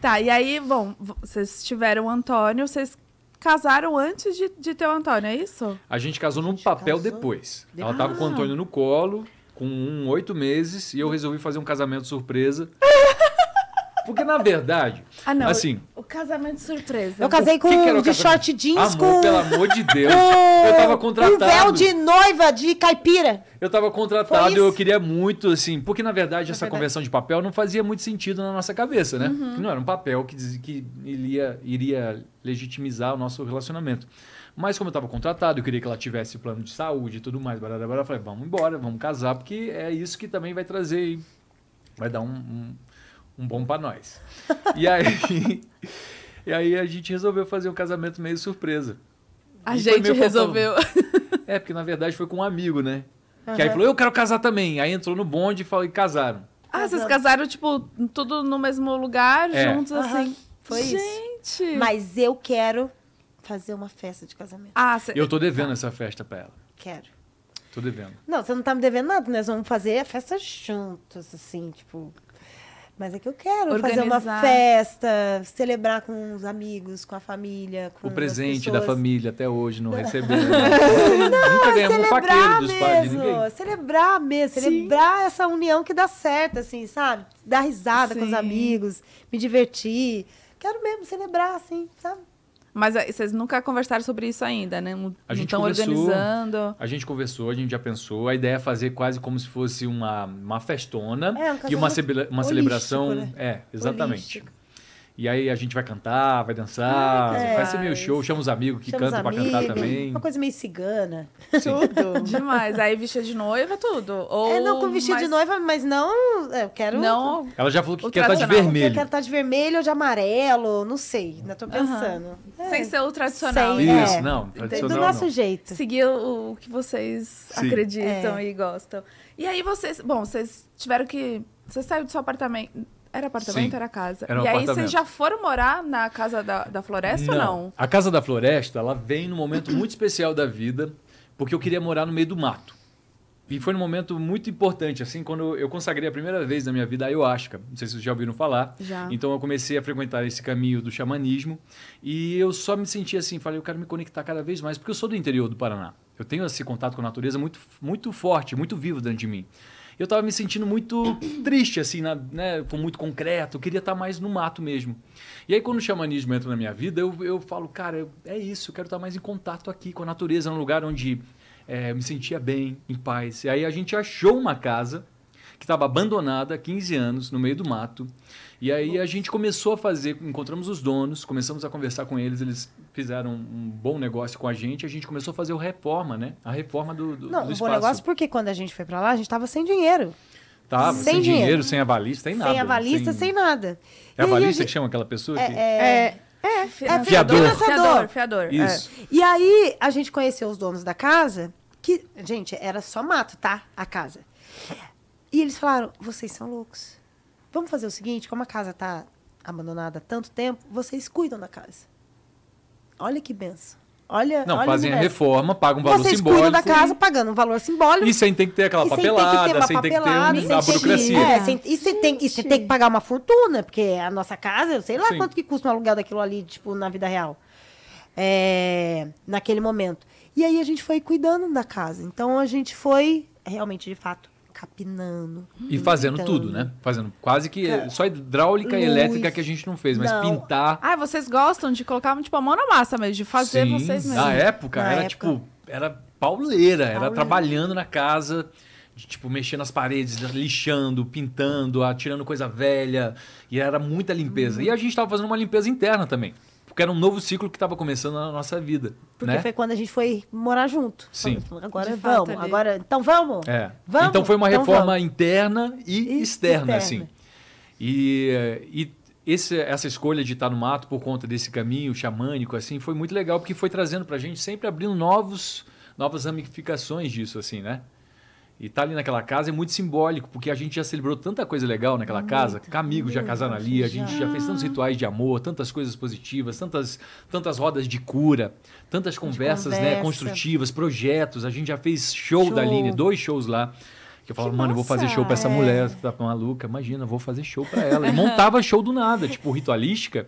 Tá, e aí, bom, vocês tiveram o Antônio, vocês casaram antes de, de ter o Antônio, é isso? A gente casou num papel casou. depois. Ela ah. tava com o Antônio no colo, com um, oito meses, e eu resolvi fazer um casamento surpresa. Porque, na verdade. Ah, não. Assim, o casamento surpresa. Eu casei com que que de short jeans Amor, com. Pelo amor de Deus. eu tava contratado. Um véu de noiva de caipira. Eu tava contratado, eu queria muito, assim. Porque, na verdade, na essa verdade. conversão de papel não fazia muito sentido na nossa cabeça, né? Uhum. Não era um papel que, diz, que iria, iria legitimizar o nosso relacionamento. Mas como eu estava contratado, eu queria que ela tivesse plano de saúde e tudo mais, barará, barará, eu falei, vamos embora, vamos casar, porque é isso que também vai trazer, vai dar um, um um bom para nós. e aí e aí a gente resolveu fazer um casamento meio surpresa. A e gente resolveu. Falando. É, porque na verdade foi com um amigo, né? Uhum. Que aí falou, eu quero casar também. Aí entrou no bonde e falou, e casaram. Ah, vocês casaram, tipo, tudo no mesmo lugar, é. juntos, uhum. assim. Foi gente. isso. Gente! Mas eu quero fazer uma festa de casamento. Ah, cê... Eu tô devendo essa festa pra ela. Quero. Tô devendo. Não, você não tá me devendo nada, nós vamos fazer a festa juntos, assim, tipo. Mas é que eu quero Organizar. fazer uma festa, celebrar com os amigos, com a família. Com o presente da família até hoje não recebeu. Né? não, Nunca é um faqueiro dos pais de ninguém. Celebrar mesmo, Sim. celebrar essa união que dá certo, assim, sabe? Dar risada Sim. com os amigos, me divertir. Quero mesmo celebrar, assim, sabe? Mas eh, vocês nunca conversaram sobre isso ainda, né? Não estão organizando. A gente conversou, a gente já pensou. A ideia é fazer quase como se fosse uma, uma festona é, um e uma, uma celebração. Né? É, exatamente. Holístico. E aí a gente vai cantar, vai dançar, ah, é, vai ser meio show, chama os amigos que cantam para cantar também. Uma coisa meio cigana. Sim. Tudo. Demais. Aí vestido de noiva, tudo. Ou é, não, com vestido mais... de noiva, mas não. É, eu quero. Não. Ela já falou que quer estar tá de vermelho. Eu quero estar tá de vermelho ou de amarelo, não sei. Ainda tô pensando. É. Sem ser o tradicional. Sem, né? é. Isso, não. Tradicional, Do nosso não. jeito. Seguir o, o que vocês Sim. acreditam é. e gostam. E aí vocês. Bom, vocês tiveram que. Você saiu do seu apartamento era apartamento, Sim. era casa. Era um e aí vocês já foram morar na Casa da, da Floresta não. ou não? A Casa da Floresta, ela vem num momento muito especial da vida, porque eu queria morar no meio do mato. E foi num momento muito importante, assim, quando eu consagrei a primeira vez na minha vida a ayahuasca. Não sei se vocês já ouviram falar. Já. Então eu comecei a frequentar esse caminho do xamanismo e eu só me senti assim, falei, eu quero me conectar cada vez mais, porque eu sou do interior do Paraná. Eu tenho esse contato com a natureza muito, muito forte, muito vivo dentro de mim eu tava me sentindo muito triste, assim, na, né? Foi muito concreto, eu queria estar tá mais no mato mesmo. E aí, quando o xamanismo entra na minha vida, eu, eu falo, cara, é isso, eu quero estar tá mais em contato aqui com a natureza, num lugar onde é, eu me sentia bem, em paz. E aí a gente achou uma casa que estava abandonada há 15 anos, no meio do mato. E aí a gente começou a fazer, encontramos os donos, começamos a conversar com eles, eles fizeram um bom negócio com a gente, a gente começou a fazer o reforma, né? A reforma do, do Não, do um bom negócio porque quando a gente foi para lá, a gente estava sem dinheiro. Tava, sem, sem dinheiro, dinheiro, sem avalista, sem nada. Sem avalista, sem, sem nada. É avalista gente... que chama aquela pessoa? É, que... é... é... É, é fiador. Fiador, fiador. fiador. É. Isso. É. E aí a gente conheceu os donos da casa, que, gente, era só mato, tá? A casa. E eles falaram: vocês são loucos. Vamos fazer o seguinte: como a casa está abandonada há tanto tempo, vocês cuidam da casa. Olha que benção. Olha, não, olha fazem a reforma, pagam um valor vocês simbólico. Vocês cuidam da casa pagando um valor simbólico. E sem tem que ter aquela papelada, sem tem que ter, a burocracia. É, e você tem, tem que pagar uma fortuna, porque a nossa casa, eu sei lá Sim. quanto que custa um aluguel daquilo ali, tipo, na vida real. É, naquele momento. E aí a gente foi cuidando da casa. Então a gente foi, realmente, de fato, capinando. E fazendo pintando. tudo, né? Fazendo quase que é. só hidráulica Luz. e elétrica que a gente não fez, mas não. pintar. Ah, vocês gostam de colocar tipo a mão na massa mesmo, de fazer Sim. vocês mesmos. Na época na era época... tipo, era pauleira, pauleira, era trabalhando na casa, de, tipo mexendo as paredes, lixando, pintando, atirando coisa velha, e era muita limpeza. Hum. E a uhum. gente estava fazendo uma limpeza interna também. Porque era um novo ciclo que estava começando na nossa vida. Porque né? foi quando a gente foi morar junto. Sim. Então, agora vamos, agora. Então vamos? É. Vamos? Então foi uma então reforma vamos. interna e, e externa, externa, assim. E, e esse, essa escolha de estar no mato por conta desse caminho xamânico, assim, foi muito legal, porque foi trazendo para a gente, sempre abrindo novos, novas ramificações disso, assim, né? E tá ali naquela casa é muito simbólico, porque a gente já celebrou tanta coisa legal naquela muito, casa, amigos já casaram ali, a gente já. já fez tantos rituais de amor, tantas coisas positivas, tantas, tantas rodas de cura, tantas conversas né, conversa. né, construtivas, projetos. A gente já fez show, show. da Aline, dois shows lá. Que eu falava, mano, eu vou fazer show pra essa é. mulher, tá maluca, imagina, vou fazer show pra ela. E montava show do nada, tipo, ritualística.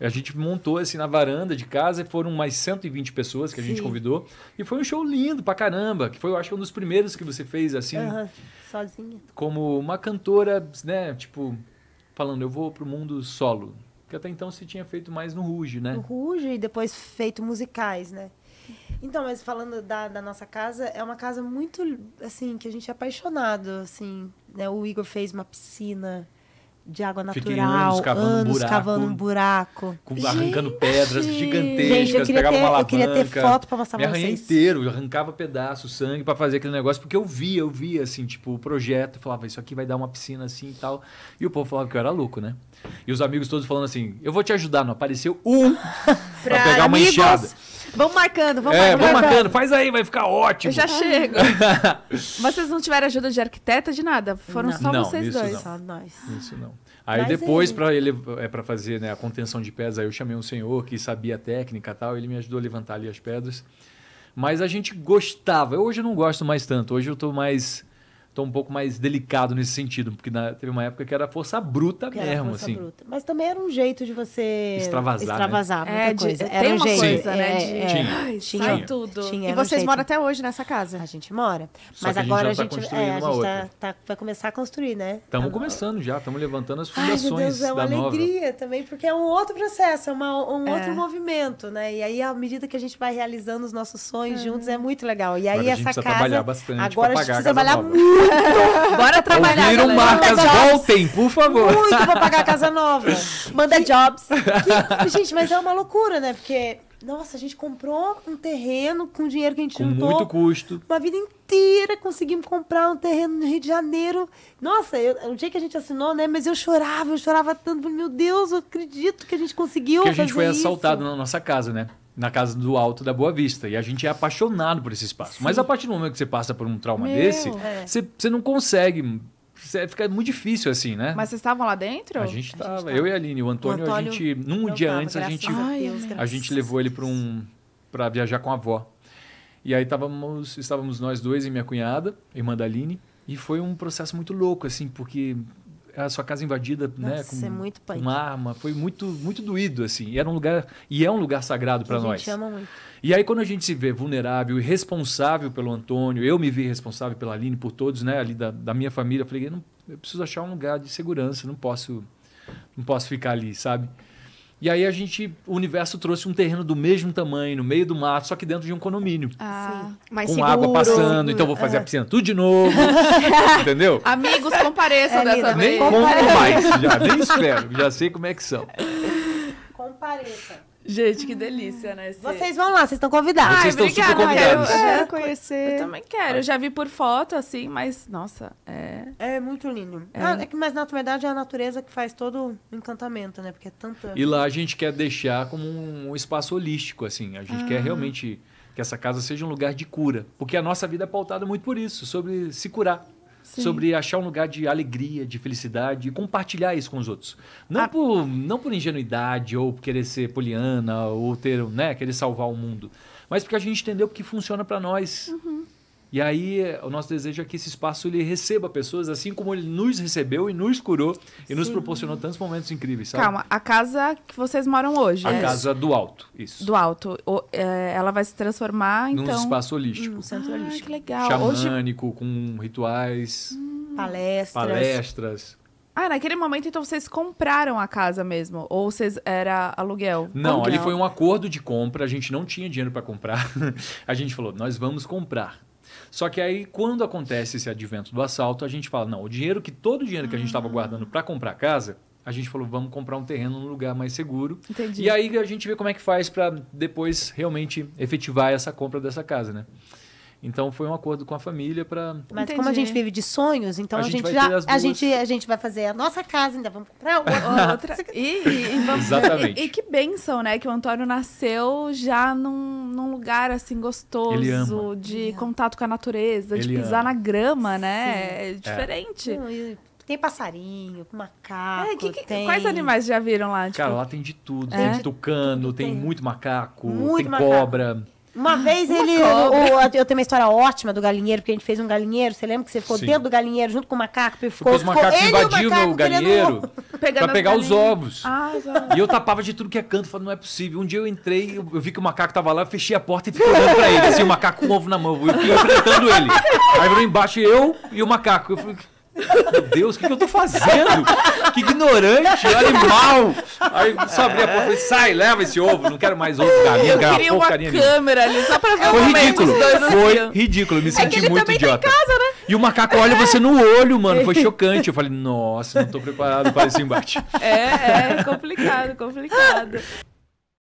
A gente montou assim na varanda de casa e foram mais 120 pessoas que a Sim. gente convidou. E foi um show lindo pra caramba, que foi, eu acho, um dos primeiros que você fez assim. sozinha. Como uma cantora, né? Tipo, falando, eu vou pro mundo solo. Que até então você tinha feito mais no Ruge, né? No Ruge e depois feito musicais, né? Então, mas falando da, da nossa casa, é uma casa muito, assim, que a gente é apaixonado, assim, né? O Igor fez uma piscina de água natural. Fiquei anos cavando, anos um, buraco, cavando um buraco. Com, arrancando pedras gigantescas, gente, eu pegava ter, uma alavanca. Eu queria ter foto pra mostrar me pra vocês. inteiro, eu arrancava pedaço, sangue para fazer aquele negócio, porque eu via, eu via, assim, tipo, o projeto, falava, isso aqui vai dar uma piscina assim e tal. E o povo falava que eu era louco, né? E os amigos todos falando assim, eu vou te ajudar, não apareceu um pra, pra pegar uma amigos. enxada. Vamos marcando, vamos é, marcando. Vamos marcando, faz aí, vai ficar ótimo. Eu já chego. Mas vocês não tiveram ajuda de arquiteta, de nada? Foram não. só não, vocês dois? Não. Só nós. Isso não. Aí Mas depois, é. para ele é para fazer né, a contenção de pedras, aí eu chamei um senhor que sabia a técnica e tal, ele me ajudou a levantar ali as pedras. Mas a gente gostava. Hoje eu não gosto mais tanto. Hoje eu estou mais estou um pouco mais delicado nesse sentido, porque na, teve uma época que era força bruta que mesmo, força assim. Bruta. Mas também era um jeito de você extravasar, né? extravasar né? muita é, coisa. De, era tem um uma jeito. coisa, Sim. né? É, de... É, tinha. tinha. Sai tudo. Tinha, e vocês um moram até hoje nessa casa? A gente mora. Só mas agora a gente, já tá a gente, é, a gente tá, tá, vai começar a construir, né? Estamos começando já, estamos levantando as fundações Ai, meu Deus, é uma alegria nova. também, porque é um outro processo, é uma, um é. outro movimento, né? E aí, à medida que a gente vai realizando os nossos sonhos é. juntos, é muito legal. E aí, agora essa casa... Agora a gente precisa trabalhar bastante Agora a gente precisa trabalhar muito Bora trabalhar. Ouviram marcas, Manda voltem, por favor. Muito, vou pagar a casa nova. Manda que, jobs. Que, gente, mas é uma loucura, né? Porque, nossa, a gente comprou um terreno com dinheiro que a gente com juntou. muito custo. Uma vida inteira conseguimos comprar um terreno no Rio de Janeiro. Nossa, eu, o dia que a gente assinou, né? Mas eu chorava, eu chorava tanto. Meu Deus, eu acredito que a gente conseguiu Que a gente foi isso. assaltado na nossa casa, né? na casa do alto da Boa Vista. E a gente é apaixonado por esse espaço. Sim. Mas a partir do momento que você passa por um trauma Meu, desse, é. você, você não consegue. Você fica muito difícil assim, né? Mas vocês estavam lá dentro? A gente estava. Eu e a Aline. O Antônio, o Antônio a gente. Num dia tava, antes, a gente, a, Deus, a gente levou ele para um para viajar com a avó. E aí estávamos, estávamos nós dois e minha cunhada, irmã da Aline. E foi um processo muito louco, assim, porque a sua casa invadida, né, Nossa, né? Com, é muito arma. Foi muito, muito doído, assim. E era um lugar, e é um lugar sagrado para nós. Ama muito. E aí, quando a gente se vê vulnerável e responsável pelo Antônio, eu me vi responsável pela Aline, por todos, né? Ali da, da minha família, eu falei, eu, não, eu preciso achar um lugar de segurança, não posso, não posso ficar ali, sabe? E aí a gente, o universo trouxe um terreno do mesmo tamanho, no meio do mato, só que dentro de um condomínio. Ah, sim. com seguro, água passando, então vou fazer a é. piscina tudo de novo. entendeu? Amigos, compareçam é, dessa vez. Nem conto mais, já nem espero, já sei como é que são. Compareça. Gente, que delícia, né? Esse... Vocês vão lá, vocês estão convidados. Vocês estão super convidados. É, eu quero conhecer. Eu também quero. Eu já vi por foto, assim, mas, nossa, é... É muito lindo. É, ah, é que, mas, na verdade, é a natureza que faz todo o encantamento, né? Porque é tanto... E lá a gente quer deixar como um espaço holístico, assim. A gente ah. quer realmente que essa casa seja um lugar de cura. Porque a nossa vida é pautada muito por isso, sobre se curar. Sim. sobre achar um lugar de alegria, de felicidade e compartilhar isso com os outros. Não, ah. por, não por ingenuidade ou por querer ser poliana ou ter, né, querer salvar o mundo, mas porque a gente entendeu que funciona para nós. Uhum. E aí o nosso desejo é que esse espaço ele receba pessoas assim como ele nos recebeu e nos curou e Sim. nos proporcionou tantos momentos incríveis. Sabe? Calma, a casa que vocês moram hoje. A é... casa do alto, isso. Do alto. O, é, ela vai se transformar em Num então, espaço holístico. Num centro ah, holístico. Que legal. Xamânico, hoje... com rituais. Hum. Palestras. Palestras. Ah, naquele momento, então, vocês compraram a casa mesmo? Ou vocês era aluguel? Não, aluguel. ali foi é? um acordo de compra, a gente não tinha dinheiro para comprar. a gente falou, nós vamos comprar. Só que aí, quando acontece esse advento do assalto, a gente fala: não, o dinheiro que todo o dinheiro que a gente estava ah. guardando para comprar a casa, a gente falou, vamos comprar um terreno num lugar mais seguro. Entendi. E aí a gente vê como é que faz para depois realmente efetivar essa compra dessa casa, né? Então foi um acordo com a família para. Mas Entendi. como a gente vive de sonhos, então a, a gente, gente já, duas... a gente a gente vai fazer a nossa casa, ainda vamos comprar outra. e, e, vamos... Exatamente. E, e, que bênção, né, que o Antônio nasceu já num, num lugar assim gostoso, de contato com a natureza, Ele de pisar ama. na grama, né? Sim. É, é diferente. É. Tem passarinho, macaco. É, que, que, tem... Quais animais já viram lá? Tipo... Cara, lá tem de tudo. É? Tem tucano, tem, tem muito macaco, muito tem macaco. cobra. Uma ah, vez uma ele. O, eu tenho uma história ótima do galinheiro, porque a gente fez um galinheiro. Você lembra que você ficou Sim. dentro do galinheiro junto com o macaco? Ficou, Porque os macacos ficou o, macaco o galinheiro pra pegar os ovos. Ah, e eu tapava de tudo que é canto, falando, não é possível. Um dia eu entrei, eu, eu vi que o macaco tava lá, eu fechei a porta e fiquei olhando pra ele. Assim, o macaco com o ovo na mão. Eu fiquei enfrentando ele. Aí virou embaixo eu e o macaco. Eu falei, meu Deus, o que, que eu tô fazendo? Que ignorante, animal! Aí só abri a porta e sai, leva esse ovo, não quero mais ovo, galinha, Eu queria uma câmera ali, só pra ver o ridículo, momento dois assim, Foi ridículo, me é senti é ele muito idiota. Tá em casa, né? E o macaco olha você no olho, mano, foi chocante. Eu falei, nossa, não tô preparado para esse embate. É, é, complicado, complicado.